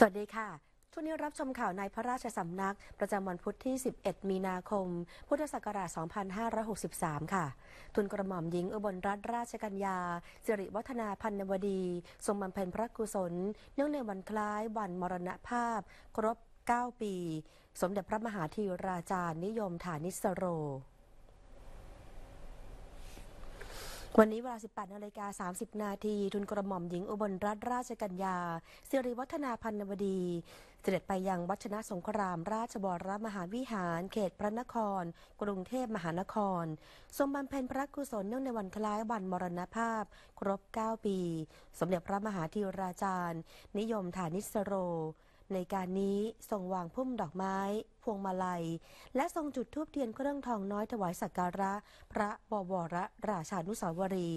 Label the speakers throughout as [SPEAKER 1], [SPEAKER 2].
[SPEAKER 1] สวัสดีค่ะช่วงนี้รับชมข่าวในพระราชสำนักประจำวันพุธที่ 11 มีนาคม พุทธศักราช 2563 ค่ะ ทุนกระหม่อมหญิงอุบลรัตนราชกัญญาสิริวัฒนาพันนวดี ทรงบำเพ็ญพระกุศล เนื่องในวันคล้ายวันมรณภาพครบ 9 ปี สมเด็จพระมหาธีราจารย์นิยมฐานิสโรวันนี้เวลา 18นาฬิกา 30 นาที ทุนกระหม่อมหญิงอุบลรัตนราชกัญญา สิริวัฒนาพันนวดี เสด็จไปยังวัชนะสงคราม ราชบวรมหาวิหาร เขตพระนคร กรุงเทพมหานครทรงบำเพ็ญพระกุศล เนื่องในวันคล้ายวันมรณภาพ ครบ 9 ปี สมเด็จพระมหาธีราจารย์ นิยมฐานิสโรในการนี้ทรงวางพุ่มดอกไม้ พวงมาลัย และทรงจุดธูปเทียนเครื่องทองน้อยถวายสักการะพระบวรราชานุสาวรี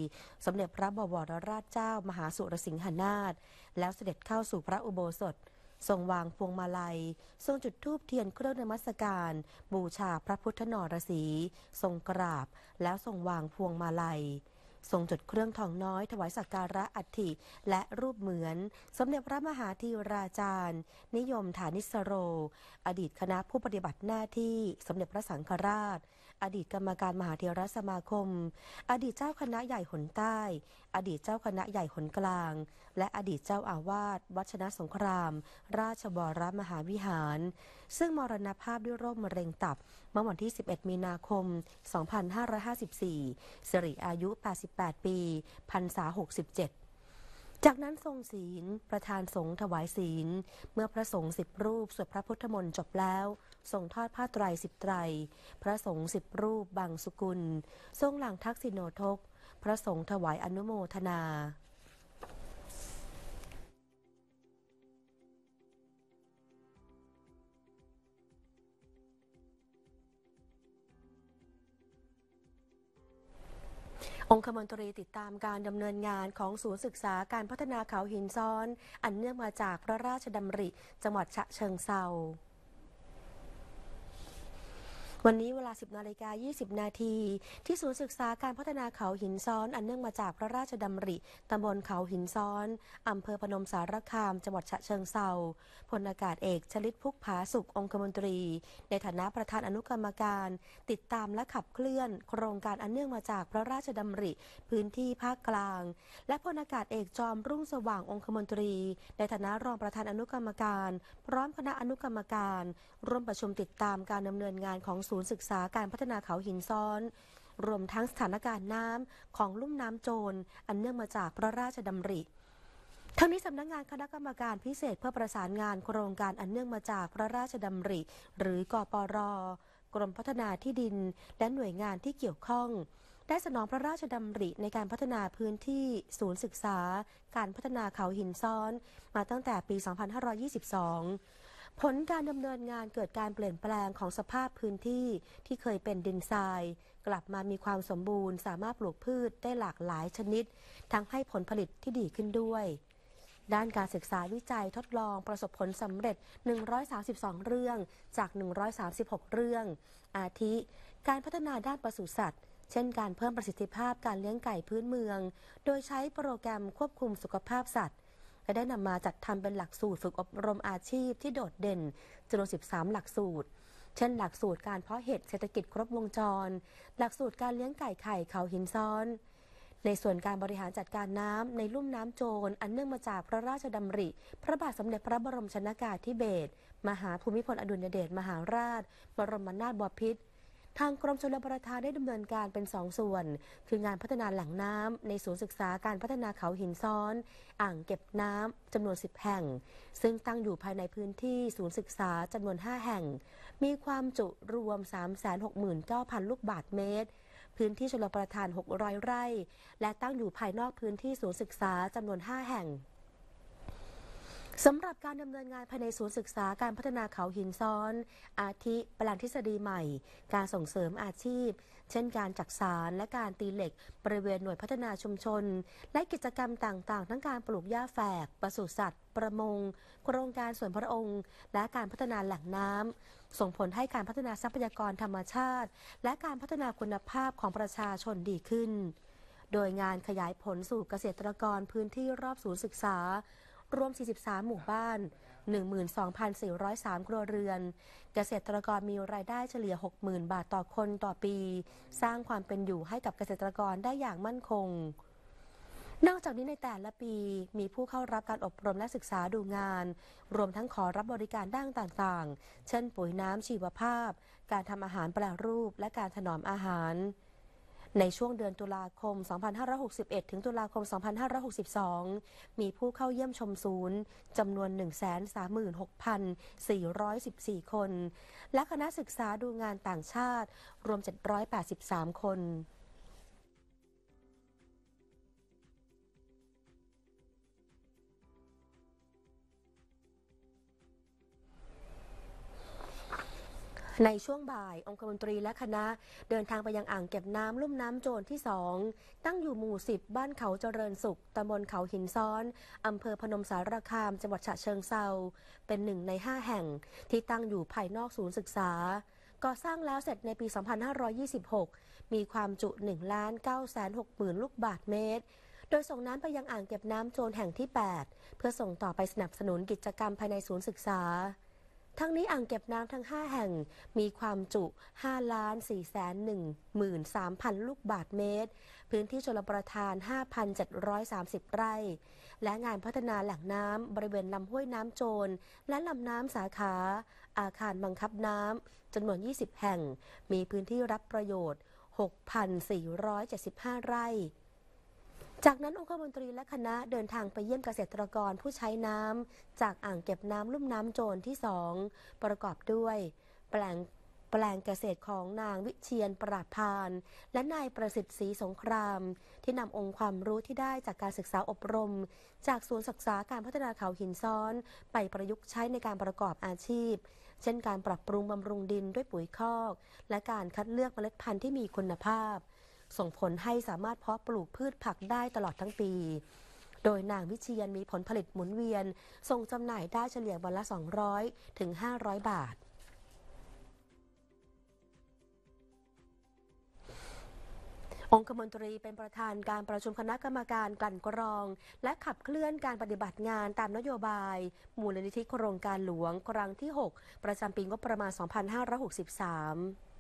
[SPEAKER 1] สมเด็จพระบวรราชเจ้ามหาสุรสิงหนาถแล้วเสด็จเข้าสู่พระอุโบสถทรงวางพวงมาลัย ทรงจุดธูปเทียนเครื่องนมัสการ บูชาพระพุทธนรสี ทรงกราบ แล้วทรงวางพวงมาลัยทรงจดเครื่องทองน้อยถวายสักการะอัฐิและรูปเหมือน สมเด็จพระมหาธีราจารย์นิยมฐานิสโร อดีตคณะผู้ปฏิบัติหน้าที่สมเด็จพระสังฆราชอดีตกรรมการมหาเทรสมาคม อดีตเจ้าคณะใหญ่หนใต้ อดีตเจ้าคณะใหญ่หนกลาง และอดีตเจ้าอาวาสวัชนะสงคราม ราชบวรมหาวิหาร ซึ่งมรณภาพด้วยโรคมะเร็งตับ เมื่อวันที่ 11 มีนาคม 2554 สิริอายุ 88 ปีพรรษา67จากนั้นทรงศีล ประธานสงฆ์ถวายศีล เมื่อพระสงฆ์สิบรูปสวดพระพุทธมนต์จบแล้ว ทรงทอดผ้าไตรสิบไตร พระสงฆ์สิบรูปบางสุกุล ทรงหลังทักษิโนทก พระสงฆ์ถวายอนุโมทนาองคมนตรีติดตามการดำเนินงานของศูนย์ศึกษาการพัฒนาเขาหินซ้อน อันเนื่องมาจากพระราชดำริ จังหวัดฉะเชิงเซาวันนี้เวลา 10 นาฬิกา 20 นาทีที่ศูนย์ศึกษาการพัฒนาเขาหินซ้อน อันเนื่องมาจากพระราชดำริ ตำบลเขาหินซ้อนอำเภอพนมสารคาม จังหวัดฉะเชิงเซาพลอากาศเอกชลิตพุกผาสุของคมนตรี ในฐานะประธานอนุกรรมการ ติดตามและขับเคลื่อน โครงการอันเนื่องมาจากพระราชดำริ พื้นที่ภาคกลาง และพลอากาศเอกจอมรุ่งสว่างองคมนตรี ในฐานะรองประธานอนุกรรมการ พร้อมคณะอนุกรรมการ ร่วมประชุมติดตามการดำเนินงานของศูนย์ศึกษาการพัฒนาเขาหินซ้อน รวมทั้งสถานการณ์น้ำของลุ่มน้ำโจรอันเนื่องมาจากพระราชดำริ ทั้งนี้สำนักงงานคณะกรรมการพิเศษเพื่อประสานงานโครงการอันเนื่องมาจากพระราชดำริหรือกอปรกรมพัฒนาที่ดินและหน่วยงานที่เกี่ยวข้อง ได้สนองพระราชดำริในการพัฒนาพื้นที่ศูนย์ศึกษา การพัฒนาเขาหินซ้อน มาตั้งแต่ปี 2522ผลการดำเนินงานเกิดการเปลี่ยนแปลงของสภาพพื้นที่ที่เคยเป็นดินทรายกลับมามีความสมบูรณ์สามารถปลูกพืชได้หลากหลายชนิด ทั้งให้ผลผลิตที่ดีขึ้นด้วย ด้านการศึกษาวิจัยทดลองประสบผลสำเร็จ 132 เรื่องจาก 136 เรื่อง อาทิการพัฒนาด้านปศุสัตว์ เช่นการเพิ่มประสิทธิภาพการเลี้ยงไก่พื้นเมือง โดยใช้โปรแกรมควบคุมสุขภาพสัตว์ก็ได้นำมาจัดทำเป็นหลักสูตรฝึกอบรมอาชีพที่โดดเด่นจำนวน 13 หลักสูตร เช่นหลักสูตรการเพาะเห็ดเศรษฐกิจครบวงจร หลักสูตรการเลี้ยงไก่ไข่เขาหินซ้อน ในส่วนการบริหารจัดการน้ำในลุ่มน้ำโจรอันเนื่องมาจากพระราชดำริ พระบาทสมเด็จพระบรมชนากาธิเบศรมหาภูมิพลอดุลยเดชมหาราช บรมนาถบพิตรทางกรมชลประทานได้ดำเนินการเป็น 2 ส่วน คืองานพัฒนาแหล่งน้ำในศูนย์ศึกษาการพัฒนาเขาหินซ้อน อ่างเก็บน้ำจำนวน 10 แห่ง ซึ่งตั้งอยู่ภายในพื้นที่ศูนย์ศึกษาจำนวน 5 แห่ง มีความจุรวม 369,000 ลูกบาทเมตร พื้นที่ชลประทาน600ไร่ และตั้งอยู่ภายนอกพื้นที่ศูนย์ศึกษาจำนวน 5 แห่งสำหรับการดำเนินงานภายในศูนย์ศึกษาการพัฒนาเขาหินซ้อน อาทิแปลงทฤษฎีใหม่ การส่งเสริมอาชีพ เช่น การจักสารและการตีเหล็กบริเวณหน่วยพัฒนาชุมชน และกิจกรรมต่างๆ ทั้งการปลูกหญ้าแฝกปศุสัตว์ ประมงโครงการสวนพระองค์ และการพัฒนาแหล่งน้ำส่งผลให้การพัฒนาทรัพยากรธรรมชาติ และการพัฒนาคุณภาพของประชาชนดีขึ้น โดยงานขยายผลสู่เกษตรกรพื้นที่รอบศูนย์ศึกษารวม 43 หมู่บ้าน 12,403 ครัวเรือน เกษตรกรมีรายได้เฉลี่ย 60,000 บาทต่อคนต่อปี สร้างความเป็นอยู่ให้กับเกษตรกรได้อย่างมั่นคง นอกจากนี้ในแต่ละปี มีผู้เข้ารับการอบรมและศึกษาดูงาน รวมทั้งขอรับบริการด้านต่างๆ เช่นปุ๋ยน้ำชีวภาพ การทำอาหารแปรรูปและการถนอมอาหารในช่วงเดือนตุลาคม 2561 ถึงตุลาคม 2562 มีผู้เข้าเยี่ยมชมศูนย์ จำนวน 136,414 คน และคณะศึกษาดูงานต่างชาติรวม 783 คนในช่วงบ่ายองคมนตรีและคณะเดินทางไปยังอ่างเก็บน้ำลุ่มน้ำโจรที่สองตั้งอยู่หมู่10บ้านเขาเจริญสุขตำบลเขาหินซ้อนอำเภอพนมสารคามจังหวัดฉะเชิงเซาเป็นหนึ่งใน 5 แห่งที่ตั้งอยู่ภายนอกศูนย์ศึกษาก่อสร้างแล้วเสร็จในปี 2526 มีความจุ1ล้าน9 6 0 0 0 0 ลูกบาทเมตร โดยส่งน้ำไปยังอ่างเก็บน้ำโจรแห่งที่ 8 เพื่อส่งต่อไปสนับสนุนกิจกรรมภายในศูนย์ศึกษาทั้งนี้อ่างเก็บน้ำทั้ง 5 แห่งมีความจุ5ล้าน4แสน1หมื่น3,000 ลูกบาทเมตร พื้นที่ชลประทาน 5,730 ไร่ และงานพัฒนาแหล่งน้ำบริเวณลำห้วยน้ำโจร และลำน้ำสาขา อาคารบังคับน้ำจำนวน 20 แห่งมีพื้นที่รับประโยชน์ 6,475 ไร่จากนั้น องคมนตรีและคณะเดินทางไปเยี่ยมเกษตรกรผู้ใช้น้ำจากอ่างเก็บน้ำลุ่มน้ำโจรที่สองประกอบด้วย แปลงแปลงเกษตรของนางวิเชียนปราพาน และนายประสิทธิ์ศรีสงคราม ที่นำองค์ความรู้ที่ได้ จากการศึกษาอบรม จากศูนย์ศึกษาการพัฒนาเขาหินซ้อนไปประยุกต์ใช้ในการประกอบอาชีพ เช่นการปรับปรุงบำรุงดินด้วยปุ๋ยคอก และการคัดเลือกเมล็ดพันธุ์ที่มีคุณภาพส่งผลให้สามารถเพาะปลูกพืชผักได้ตลอดทั้งปี โดยนางวิเชียนมีผลผลิตหมุนเวียนส่งจำหน่ายได้เฉลี่ยวันละ 200 ถึง 500 บาท องคมนตรีเป็นประธานการประชุมคณะกรรมการกลั่นกรอง และขับเคลื่อนการปฏิบัติงานตามนโยบาย มูลนิธิโครงการหลวงครั้งที่ 6 ประจำปีงบประมาณ 2563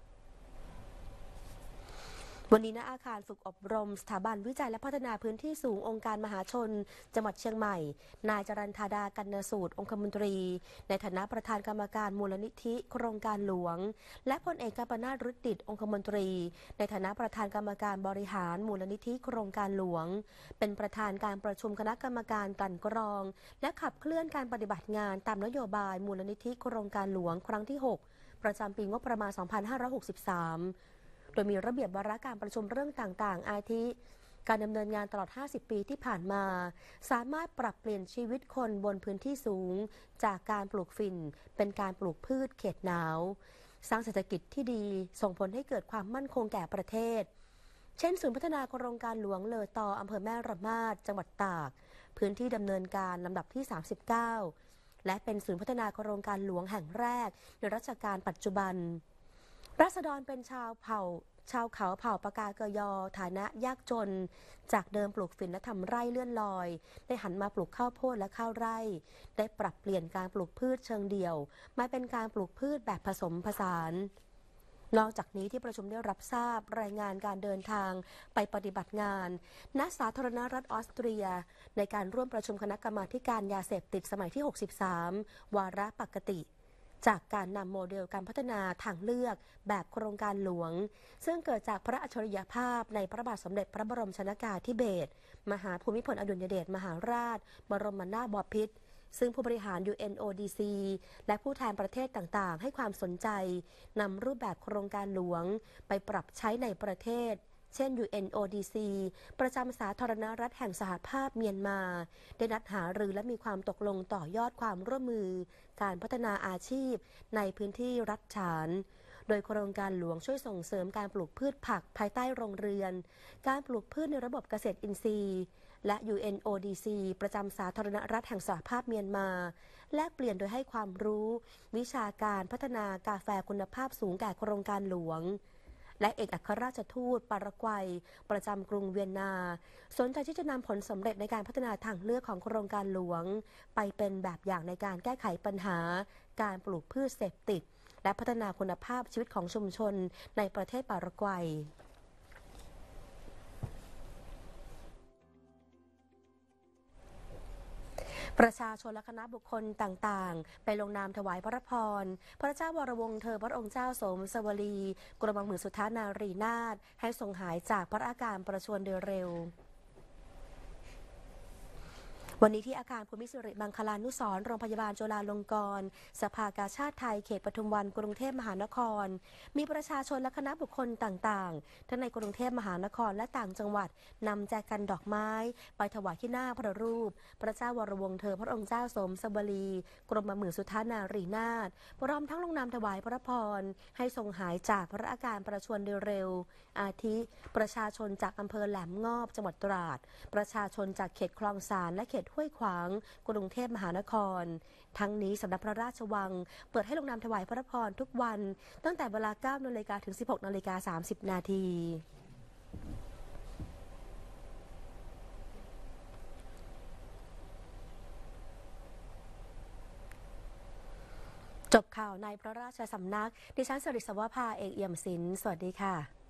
[SPEAKER 1] วันนี้ณอาคารฝึกอบรมสถาบันวิจัยและพัฒนาพื้นที่สูงองค์การมหาชนจังหวัดเชียงใหม่ นายจรันธาดากันนสูตรองคมนตรี ในฐานะประธานกรรมการมูลนิธิโครงการหลวงและพลเอกกัปนาฤทธิ์ติดองคมนตรี ในฐานะประธานกรรมการบริหารมูลนิธิโครงการหลวง เป็นประธานการประชุมคณะกรรมการกันกรองและขับเคลื่อนการปฏิบัติงานตามนโยบายมูลนิธิโครงการหลวงครั้งที่ 6 ประจำปีงบประมาณ 2563โดยมีระเบียบวาระการประชุมเรื่องต่างๆ อาทิ การดำเนินงานตลอด 50 ปีที่ผ่านมา สามารถปรับเปลี่ยนชีวิตคนบนพื้นที่สูงจากการปลูกฝิ่นเป็นการปลูกพืชเขตหนาว สร้างเศรษฐกิจที่ดีส่งผลให้เกิดความมั่นคงแก่ประเทศ เช่น ศูนย์พัฒนาโครงการหลวงเลอต่ออำเภอแม่ระมาดจังหวัดตาก พื้นที่ดำเนินการลำดับที่ 39 และเป็นศูนย์พัฒนาโครงการหลวงแห่งแรก ในรัชกาลปัจจุบันราษฎรเป็นชาวเผ่าชาวเขาเผ่าปากาเกยอฐานะยากจน จากเดิมปลูกฝิ่นและทำไร่เลื่อนลอย ได้หันมาปลูกข้าวโพดและข้าวไร่ ได้ปรับเปลี่ยนการปลูกพืชเชิงเดี่ยวมาเป็นการปลูกพืชแบบผสมผสาน นอกจากนี้ที่ประชุมได้รับทราบรายงานการเดินทาง ไปปฏิบัติงานณสาธารณรัฐออสเตรียในการร่วมประชุมคณะกรรมาการยาเสพติดสมัยที่ 63 วาระปกติจากการนำโมเดลการพัฒนาทางเลือกแบบโครงการหลวง ซึ่งเกิดจากพระอัจฉริยภาพในพระบาทสมเด็จพระบรมชนากาธิเบศรมหาภูมิพลอดุลยเดชมหาราช บรมนาถบพิตรซึ่งผู้บริหาร UNODC และผู้แทนประเทศต่างๆ ให้ความสนใจ นำรูปแบบโครงการหลวงไปปรับใช้ในประเทศเช่น UNODC ประจำสาธารณรัฐแห่งสหภาพเมียนมาได้นัดหารือและมีความตกลงต่อยอดความร่วมมือการพัฒนาอาชีพ ในพื้นที่รัฐฉาน โดยโครงการหลวงช่วยส่งเสริมการปลูกพืชผักภายใต้โรงเรือนการปลูกพืชในระบบเกษตรอินทรีย์ และ UNODC ประจำสาธารณรัฐแห่งสหภาพเมียนมา แลกเปลี่ยนโดยให้ความรู้ วิชาการพัฒนากาแฟคุณภาพสูงแก่โครงการหลวงและเอกอัครราชทูต ปารากวัย ประจำกรุงเวียนนา สนใจที่จะนำผลสำเร็จในการพัฒนาทางเลือกของโครงการหลวง ไปเป็นแบบอย่างในการแก้ไขปัญหาการปลูกพืชเสพติด และพัฒนาคุณภาพชีวิตของชุมชนในประเทศปารากวัยประชาชนและคณะบุคคลต่างๆ ไปลงนามถวายพระพร พระเจ้าวรวงศ์เธอพระองค์เจ้าสมสวรีกรมหลวงสุทธานารีนาถให้ทรงหายจากพระอาการประชวรโดยเร็ววันนี้ที่อาคารภูมิสิริมังคลานุสรโรงพยาบาลจุฬาลงกรณ์สภากาชาติไทยเขตปทุมวัน กรุงเทพมหานคร มีประชาชนและคณะบุคคลต่าง ๆ ทั้งในกรุงเทพมหานครและต่างจังหวัด นำแจกันดอกไม้ไปถวายที่หน้าพระรูป พระเจ้าวรวงเธอพระองค์เจ้าสมสบรี กรมหมือนสุทานารีนาถพร้อมทั้งลงนามถวายพระพรให้ทรงหายจากพระอาการประชวนเร็วๆอาทิประชาชนจากอำเภอแหลมงอบจังหวัดตราด ประชาชนจากเขตคลองสานและเขตห้วยขวางกรุงเทพมหานคร ทั้งนี้สำนักพระราชวัง เปิดให้ลงนามถวายพระพรทุกวัน ตั้งแต่เวลา9นาฬิกาถึง 16นาฬิกา30นาที จบข่าวในพระราชสำนักดิฉันสริศวภาเอกเอี่ยมศิลป์สวัสดีค่ะ